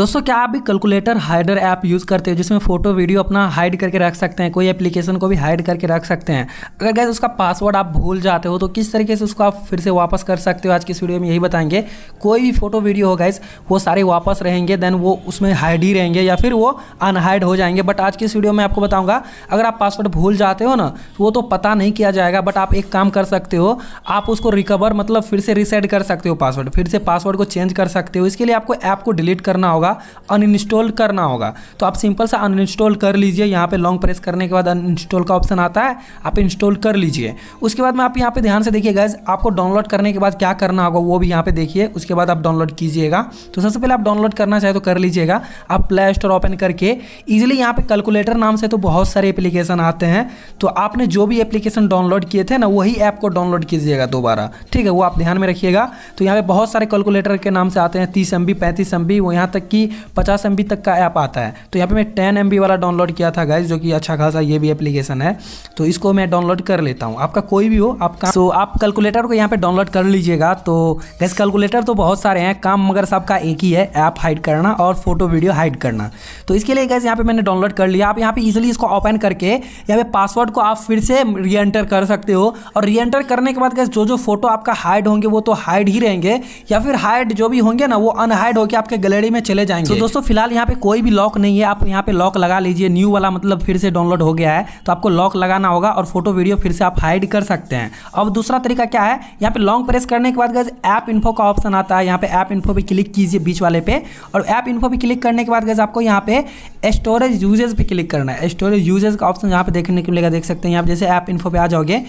दोस्तों क्या आप भी कैलकुलेटर हाइडर ऐप यूज़ करते हो जिसमें फोटो वीडियो अपना हाइड करके रख सकते हैं कोई एप्लीकेशन को भी हाइड करके रख सकते हैं अगर गैस उसका पासवर्ड आप भूल जाते हो तो किस तरीके से उसको आप फिर से वापस कर सकते हो आज की इस वीडियो में यही बताएंगे कोई भी फोटो वीडियो हो गैस वो सारे वापस रहेंगे देन वो उसमें हाइड ही रहेंगे या फिर वो अनहाइड हो जाएंगे बट आज की इस वीडियो में आपको बताऊँगा अगर आप पासवर्ड भूल जाते हो ना तो वो तो पता नहीं किया जाएगा बट आप एक काम कर सकते हो आप उसको रिकवर मतलब फिर से रिसेट कर सकते हो पासवर्ड फिर से पासवर्ड को चेंज कर सकते हो इसके लिए आपको ऐप को डिलीट करना होगा होगा अनइंस्टॉल करना होगा तो आप सिंपल सा अनइंस्टॉल कर लीजिए यहाँ पे लॉन्ग प्रेस करने के बाद अनइंस्टॉल का ऑप्शन आता है आप इंस्टॉल कर लीजिए उसके बाद में आप यहाँ पे ध्यान से देखिए गैस आपको डाउनलोड करने के बाद क्या करना होगा वो भी यहाँ पे देखिए उसके बाद आप डाउनलोड कीजिएगा तो सबसे पहले आप डाउनलोड करना चाहे तो कर लीजिएगा आप प्ले स्टोर ओपन करके ईजिली यहाँ पे कैलकुलेटर नाम से तो बहुत सारे एप्लीकेशन आते हैं तो आपने जो भी एप्लीकेशन डाउनलोड किए थे ना वही ऐप को डाउनलोड कीजिएगा दोबारा ठीक है वो आप ध्यान में रखिएगा तो यहाँ पे बहुत सारे कैलकुलेटर के नाम से आते हैं तीस एम बी पैंतीस एम बी वो यहाँ तक कि कि पचास एम तक का ऐप आता है तो यहाँ पर मैं टेन एम वाला डाउनलोड किया था गाइज जो कि अच्छा खासा ये भी एप्लीकेशन है तो इसको मैं डाउनलोड कर लेता हूँ आपका कोई भी हो आपका तो आप कैलकुलेटर को यहाँ पर डाउनलोड कर लीजिएगा तो गैस कैलकुलेटर तो बहुत सारे हैं काम मगर सबका एक ही है ऐप हाइड करना और फोटो वीडियो हाइड करना तो इसके लिए गैस यहाँ पे मैंने डाउनलोड कर लिया आप यहाँ पे इजीली इसको ओपन करके यहाँ पे पासवर्ड को आप फिर से री एंटर कर सकते हो और री एंटर करने के बाद गैस जो जो फोटो आपका हाइड होंगे वो तो हाइड ही रहेंगे या फिर हाइड जो भी होंगे ना वो अनहाइड होकर आपके गैलरी में चले जाएंगे तो दोस्तों फिलहाल यहाँ पे कोई भी लॉक नहीं है आप यहाँ पे लॉक लगा लीजिए न्यू वाला मतलब फिर से डाउनलोड हो गया है तो आपको लॉक लगाना होगा और फोटो वीडियो फिर से आप हाइड कर सकते हैं अब दूसरा तरीका क्या है यहाँ पे लॉन्ग प्रेस करने के बाद गैस ऐप इन्फो का ऑप्शन आता है यहाँ पे ऐप इन्फो भी क्लिक कीजिए बीच वाले पे और ऐप इन्फो भी क्लिक करने के बाद गैस आपको यहाँ पे स्टोरेज यूजेज पे क्लिक करना है स्टोरेज यूजेज का ऑप्शन यहाँ पे देखने को मिलेगा देख सकते हैं यहाँ जैसे ऐप इन्फो पे आ जाओगे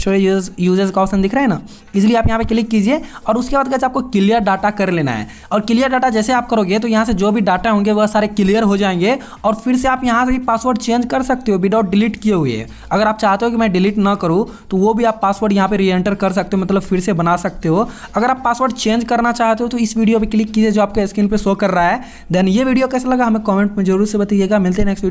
स्टोरेज यूजेज का ऑप्शन दिख रहा है ना इसलिए आप यहाँ पे क्लिक कीजिए और उसके बाद गैस आपको क्लियर डाटा कर लेना है और क्लियर डाटा जैसे आप करोगे तो यहाँ से जो भी डाटा होंगे वह सारे क्लियर हो जाएंगे और फिर से आप यहाँ से भी पासवर्ड चेंज कर सकते हो विदाउट डिलीट किए हुए अगर आप चाहते हो कि मैं डिलीट ना करूँ तो वो भी आप पासवर्ड यहाँ पर री एंटर कर सकते हो मतलब फिर से बना सकते हो अगर आप पासवर्ड चेंज करना चाहते हो तो इस वीडियो पर क्लिक कीजिए जो आपके स्क्रीन पर शो कर रहा है देन ये वीडियो कैसा लगा हमें कॉमेंट में जरूर से बताइएगा मिलते हैं नेक्स्ट वीडियो